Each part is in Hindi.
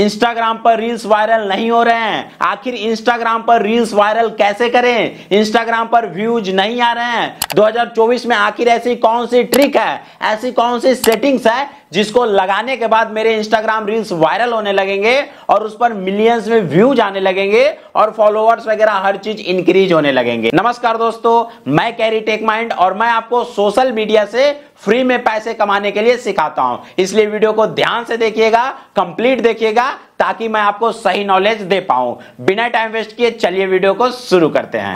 इंस्टाग्राम पर रील्स वायरल नहीं हो रहे हैं आखिर इंस्टाग्राम पर रील्स वायरल कैसे करें इंस्टाग्राम पर व्यूज नहीं आ रहे हैं 2024 में आखिर ऐसी कौन सी ट्रिक है ऐसी कौन सी सेटिंग्स है जिसको लगाने के बाद मेरे इंस्टाग्राम रील्स वायरल होने लगेंगे और उस पर मिलियंस में व्यूज आने लगेंगे और फॉलोअर्स वगैरह हर चीज इंक्रीज होने लगेंगे नमस्कार दोस्तों मैं कैरी टेक माइंड और मैं आपको सोशल मीडिया से फ्री में पैसे कमाने के लिए सिखाता हूं इसलिए वीडियो को ध्यान से देखिएगा कंप्लीट देखिएगा ताकि मैं आपको सही नॉलेज दे पाऊं बिना टाइम वेस्ट किए चलिए वीडियो को शुरू करते हैं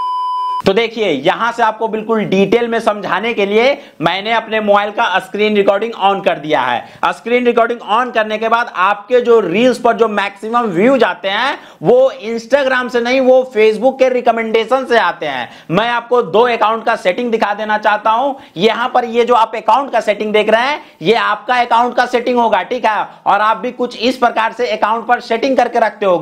तो देखिए यहां से आपको बिल्कुल डिटेल में समझाने के लिए मैंने अपने मोबाइल का स्क्रीन रिकॉर्डिंग ऑन कर दिया है स्क्रीन रिकॉर्डिंग ऑन करने के बाद आपके जो रील्स पर जो मैक्सिमम व्यूज आते हैं वो इंस्टाग्राम से नहीं वो फेसबुक के रिकमेंडेशन से आते हैं मैं आपको दो अकाउंट का सेटिंग दिखा देना चाहता हूं यहां पर ये जो आप अकाउंट का सेटिंग देख रहे हैं ये आपका अकाउंट का सेटिंग होगा ठीक है और आप भी कुछ इस प्रकार से अकाउंट पर सेटिंग करके रखते हो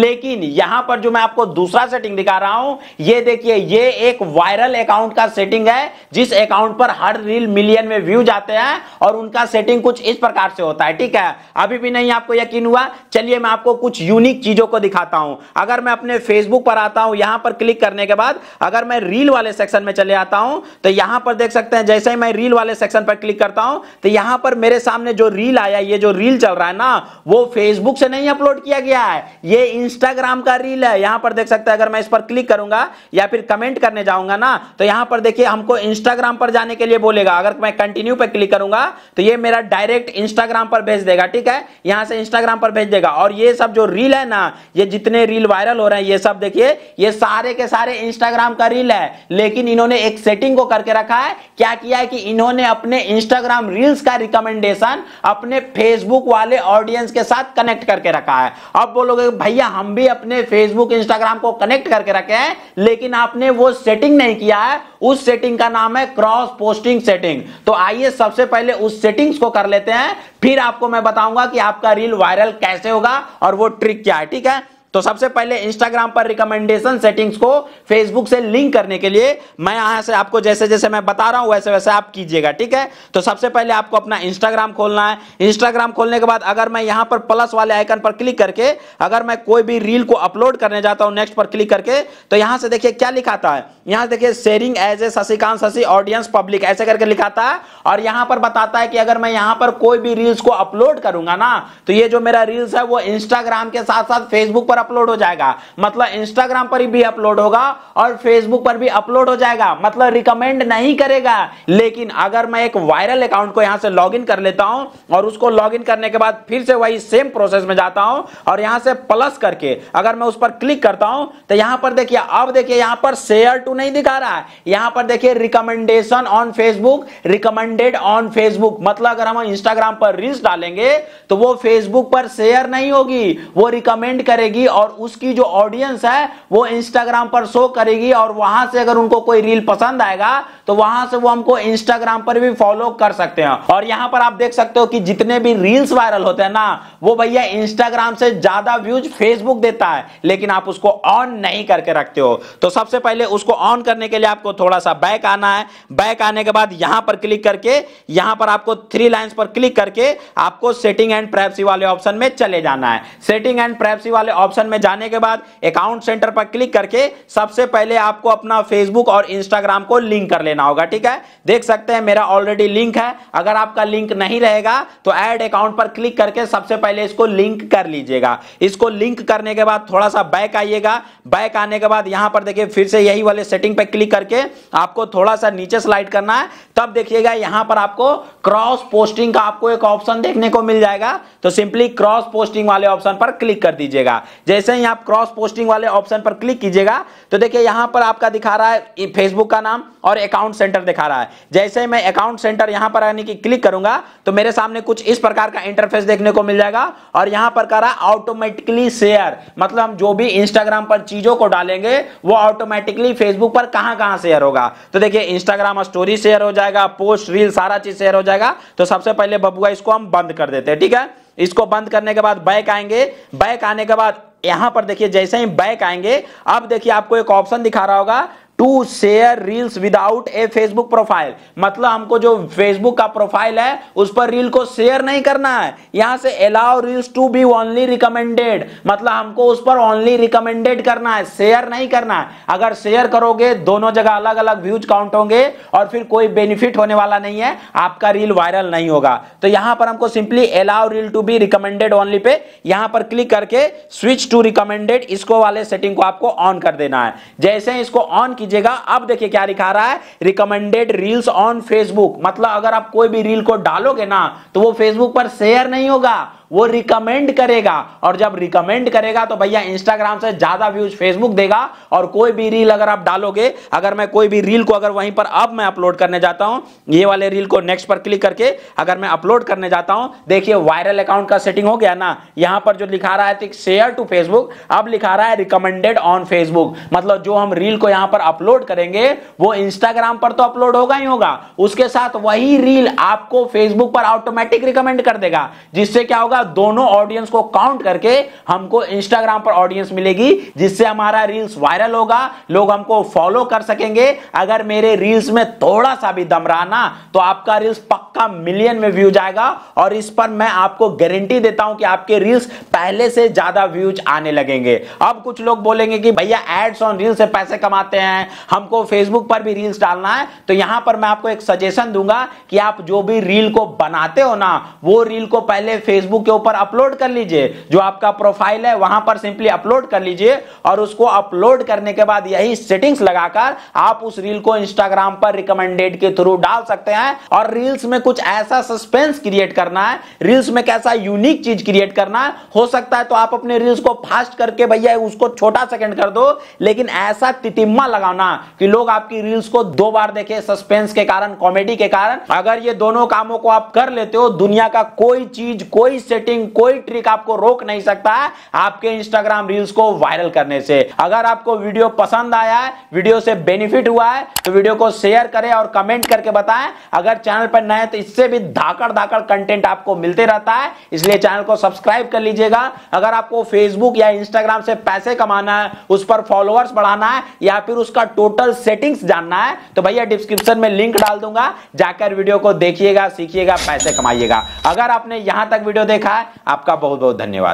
लेकिन यहां पर जो मैं आपको दूसरा सेटिंग दिखा रहा हूं ये देखिए ये ये एक वायरल अकाउंट का सेटिंग है जिस अकाउंट पर हर रील मिलियन में व्यू जाते हैं और उनका सेटिंग कुछ इस प्रकार से होता है ठीक है अभी भी नहीं आपको यकीन हुआ चलिए मैं आपको कुछ यूनिक चीजों को दिखाता हूं अगर मैं अपने फेसबुक पर आता हूं यहां पर क्लिक करने के बाद अगर मैं रील वाले सेक्शन में चले आता हूं तो यहां पर देख सकते हैं जैसे ही मैं रील वाले सेक्शन पर क्लिक करता हूं तो यहां पर मेरे सामने जो रील आया ये जो रील चल रहा है ना वो फेसबुक से नहीं अपलोड किया गया है ये इंस्टाग्राम का रील है यहां पर देख सकते हैं अगर मैं इस पर क्लिक करूंगा या फिर कमेंट करने जाऊंगा ना तो यहां पर देखिए हमको इंस्टाग्राम पर जाने के लिए बोलेगा अगर मैं कंटिन्यू पर क्लिक करूंगा तो ये मेरा डायरेक्ट इंस्टाग्राम पर भेज देगा ठीक है यहां से इंस्टाग्राम पर भेज देगा और ये सब जो रील है ना ये जितने रील वायरल हो रहे हैं ये सब देखिए ये सारे के सारे इंस्टाग्राम का रील है लेकिन इन्होंने एक सेटिंग को करके रखा है क्या किया है कि इन्होंने अपने इंस्टाग्राम रील्स का रिकमेंडेशन अपने फेसबुक वाले ऑडियंस के साथ कनेक्ट करके रखा है अब बोलोगे भैया हम भी अपने फेसबुक इंस्टाग्राम को कनेक्ट करके रखे हैं लेकिन आपने हमने वो सेटिंग नहीं किया है उस सेटिंग का नाम है क्रॉस पोस्टिंग सेटिंग तो आइए सबसे पहले उस सेटिंग्स को कर लेते हैं फिर आपको मैं बताऊंगा कि आपका रील वायरल कैसे होगा और वो ट्रिक क्या है ठीक है तो सबसे पहले इंस्टाग्राम पर रिकमेंडेशन सेटिंग्स को फेसबुक से लिंक करने के लिए मैं यहां से आपको जैसे जैसे मैं बता रहा हूं वैसे वैसे आप कीजिएगा ठीक है तो सबसे पहले आपको अपना इंस्टाग्राम खोलना है इंस्टाग्राम खोलने के बाद अगर मैं यहां पर प्लस वाले आइकन पर क्लिक करके अगर मैं कोई भी रील को अपलोड करने जाता हूं नेक्स्ट पर क्लिक करके तो यहां से देखिए क्या लिखाता है यहां से देखिए sharing as a Shashikant Shashi audience public ऐसे करके लिखाता है और यहां पर बताता है कि अगर मैं यहां पर कोई भी रील्स को अपलोड करूंगा ना तो ये जो मेरा रील्स है वो इंस्टाग्राम के साथ साथ फेसबुक पर पर अपलोड हो जाएगा मतलब इंस्टाग्राम पर भी अपलोड होगा और फेसबुक पर भी अपलोड हो जाएगा मतलब रिकमेंड नहीं करेगा लेकिन अगर मैं एक वायरल अकाउंट को यहां से लॉग कर लेता हूं और उसको लॉग करने के बाद फिर से वही सेम प्रोसेस में जाता हूं और यहां से प्लस करके अगर मैं उस पर क्लिक करता हूं तो यहां पर देखिए अब देखिए यहां पर शेयर टू नहीं दिखा रहा है यहां पर देखिए recommendation on Facebook recommended on Facebook मतलब अगर हम इंस्टाग्राम पर रील्स डालेंगे तो वो फेसबुक पर शेयर नहीं होगी वो रिकमेंड करेगी करेगी और उसकी जो ऑडियंस है वो इंस्टाग्राम पर शो करेगी और वहां से अगर उनको कोई रील पसंद आएगा तो वहां से वो हमको इंस्टाग्राम पर भी फॉलो कर सकते हैं और यहां पर आप देख सकते हो कि जितने भी रील्स वायरल होते हैं ना वो भैया इंस्टाग्राम से ज्यादा व्यूज फेसबुक देता है लेकिन आप उसको ऑन नहीं करके रखते हो तो सबसे पहले उसको ऑन करने के लिए आपको थोड़ा सा बैक आना है बैक आने के बाद यहां पर क्लिक करके यहां पर आपको थ्री लाइन पर क्लिक करके आपको सेटिंग एंड प्राइवेसी वाले ऑप्शन में चले जाना है सेटिंग एंड प्राइवेसी वाले ऑप्शन ऑप्शन में जाने के बाद अकाउंट सेंटर पर क्लिक करके सबसे पहले आपको अपना फेसबुक और इंस्टाग्राम को लिंक कर लेना होगा ठीक है देख सकते हैं मेरा ऑलरेडी लिंक है अगर आपका लिंक नहीं रहेगा तो एड अकाउंट पर क्लिक करके सबसे पहले इसको लिंक कर लीजिएगा इसको लिंक करने के बाद थोड़ा सा बैक आइएगा बैक आने के बाद यहां पर देखिए फिर से यही वाले सेटिंग पर क्लिक करके आपको थोड़ा सा नीचे स्लाइड करना है तब देखिएगा यहां पर आपको क्रॉस पोस्टिंग का आपको एक ऑप्शन देखने को मिल जाएगा तो सिंपली क्रॉस पोस्टिंग वाले ऑप्शन पर क्लिक कर दीजिएगा जैसे ही आप क्रॉस पोस्टिंग वाले ऑप्शन पर क्लिक कीजिएगा तो देखिए यहां पर आपका दिखा रहा है फेसबुक का नाम और अकाउंट सेंटर दिखा रहा है जैसे मैं अकाउंट सेंटर यहां पर आने की क्लिक करूंगा तो मेरे सामने कुछ इस प्रकार का इंटरफेस देखने को मिल जाएगा और यहां पर कह रहा है ऑटोमेटिकली शेयर मतलब हम जो भी इंस्टाग्राम पर चीजों को डालेंगे वो ऑटोमेटिकली फेसबुक पर कहां कहां शेयर होगा तो देखिए इंस्टाग्राम स्टोरी शेयर हो जाएगा पोस्ट रील सारा चीज शेयर हो जाएगा तो सबसे पहले बबुआ इसको हम बंद कर देते हैं ठीक है इसको बंद करने के बाद बैक आएंगे बैक आने के बाद यहां पर देखिए जैसे ही बैक आएंगे अब देखिए आपको एक ऑप्शन दिखा रहा होगा to share reels without a Facebook profile मतलब हमको जो फेसबुक का प्रोफाइल है उस पर रील को शेयर नहीं करना है यहां से allow reels to be only recommended मतलब हमको उस पर ओनली रिकमेंडेड करना है शेयर नहीं करना है अगर शेयर करोगे दोनों जगह अलग अलग व्यूज काउंट होंगे और फिर कोई बेनिफिट होने वाला नहीं है आपका रील वायरल नहीं होगा तो यहां पर हमको simply allow reel to be recommended only पे यहां पर क्लिक करके स्विच टू रिकमेंडेड इसको वाले सेटिंग को आपको ऑन कर देना है जैसे इसको ऑन लीजिएगा अब देखिए क्या दिखा रहा है रिकमेंडेड रील्स ऑन फेसबुक मतलब अगर आप कोई भी रील को डालोगे ना तो वो फेसबुक पर शेयर नहीं होगा वो रिकमेंड करेगा और जब रिकमेंड करेगा तो भैया इंस्टाग्राम से ज्यादा व्यूज फेसबुक देगा और कोई भी रील अगर आप डालोगे अगर मैं कोई भी रील को अगर वहीं पर अब मैं अपलोड करने जाता हूं ये वाले रील को नेक्स्ट पर क्लिक करके अगर मैं अपलोड करने जाता हूं देखिए वायरल अकाउंट का सेटिंग हो गया ना यहां पर जो लिखा रहा है शेयर टू फेसबुक अब लिखा रहा है रिकमेंडेड ऑन फेसबुक मतलब जो हम रील को यहां पर अपलोड करेंगे वो इंस्टाग्राम पर तो अपलोड होगा ही होगा उसके साथ वही रील आपको फेसबुक पर ऑटोमेटिक रिकमेंड कर देगा जिससे क्या होगा होगा दोनों ऑडियंस को काउंट करके हमको इंस्टाग्राम पर ऑडियंस मिलेगी जिससे हमारा रील्स वायरल होगा लोग हमको फॉलो कर सकेंगे अगर मेरे रील्स में थोड़ा सा भी दम रहा ना तो आपका रील्स पक्का मिलियन में व्यूज आएगा और इस पर मैं आपको गारंटी देता हूं कि आपके रील्स पहले से ज्यादा व्यूज आने लगेंगे अब कुछ लोग बोलेंगे कि भैया एड्स ऑन रील्स से पैसे कमाते हैं हमको फेसबुक पर भी रील्स डालना है तो यहां पर मैं आपको एक सजेशन दूंगा कि आप जो भी रील को बनाते हो ना वो रील को पहले फेसबुक के ऊपर अपलोड कर लीजिए जो आपका प्रोफाइल है वहां पर सिंपली अपलोड कर लीजिए और उसको अपलोड करने के बाद यही सेटिंग्स लगाकर आप उस रील को इंस्टाग्राम पर रिकमेंडेड के थ्रू डाल सकते हैं और रील्स में कुछ ऐसा सस्पेंस क्रिएट करना है रील्स में कैसा यूनिक चीज क्रिएट करना है हो सकता है तो आप अपने रील्स को फास्ट करके भैया उसको छोटा सेकंड कर दो लेकिन ऐसा तितिम्मा लगाना कि लोग आपकी रील्स को दो बार देखे सस्पेंस के कारण कॉमेडी के कारण अगर ये दोनों कामों को आप कर लेते हो दुनिया का कोई चीज कोई से सेटिंग कोई ट्रिक आपको रोक नहीं सकता है आपके इंस्टाग्राम रील्स को वायरल करने से अगर आपको वीडियो पसंद आया है वीडियो से बेनिफिट हुआ है तो वीडियो को शेयर करें और कमेंट करके बताएं अगर चैनल पर नए हैं तो इससे भी धाकड़ धाकड़ कंटेंट आपको मिलते रहता है इसलिए चैनल को सब्सक्राइब कर लीजिएगा अगर आपको फेसबुक या इंस्टाग्राम से पैसे कमाना है उस पर फॉलोअर्स बढ़ाना है या फिर उसका टोटल सेटिंग्स जानना है तो भैया डिस्क्रिप्शन में लिंक डाल दूंगा जाकर वीडियो को देखिएगा सीखिएगा पैसे कमाइएगा अगर आपने यहां तक वीडियो देखा देखा है आपका बहुत बहुत धन्यवाद